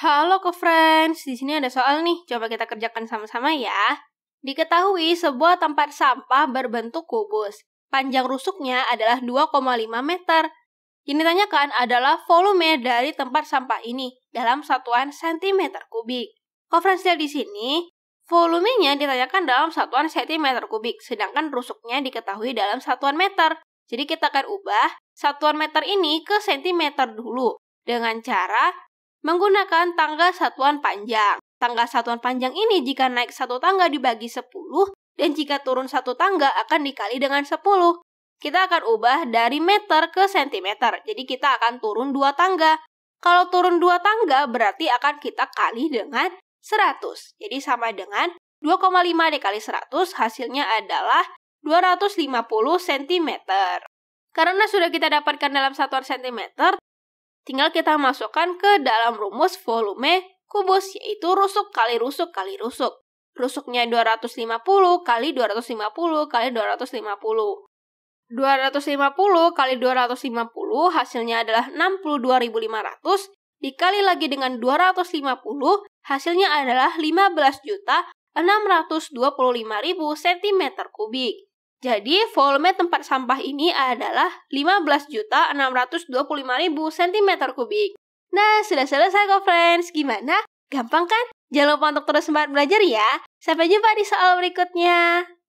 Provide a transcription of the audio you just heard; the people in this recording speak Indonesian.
Halo ke friends, di sini ada soal nih, coba kita kerjakan sama-sama ya. Diketahui sebuah tempat sampah berbentuk kubus. Panjang rusuknya adalah 2,5 meter. Yang ditanyakan adalah volume dari tempat sampah ini dalam satuan sentimeter kubik. lihat di sini, volumenya ditanyakan dalam satuan sentimeter kubik, sedangkan rusuknya diketahui dalam satuan meter. Jadi kita akan ubah satuan meter ini ke sentimeter dulu dengan cara menggunakan tangga satuan panjang. Tangga satuan panjang ini jika naik satu tangga dibagi 10, dan jika turun satu tangga akan dikali dengan 10. Kita akan ubah dari meter ke sentimeter, jadi kita akan turun dua tangga. Kalau turun dua tangga berarti akan kita kali dengan 100. Jadi sama dengan 2,5 dikali 100 hasilnya adalah 250 cm. Karena sudah kita dapatkan dalam satuan sentimeter tinggal kita masukkan ke dalam rumus volume kubus, yaitu rusuk kali rusuk kali rusuk. Rusuknya 250 kali 250 kali 250. 250 kali 250 hasilnya adalah 62.500 dikali lagi dengan 250 hasilnya adalah 15.625.000 juta cm kubik. Jadi, volume tempat sampah ini adalah 15.625.000 cm kubik. Nah, sudah selesai kok, friends. Gimana? Gampang kan? Jangan lupa untuk terus semangat belajar ya. Sampai jumpa di soal berikutnya.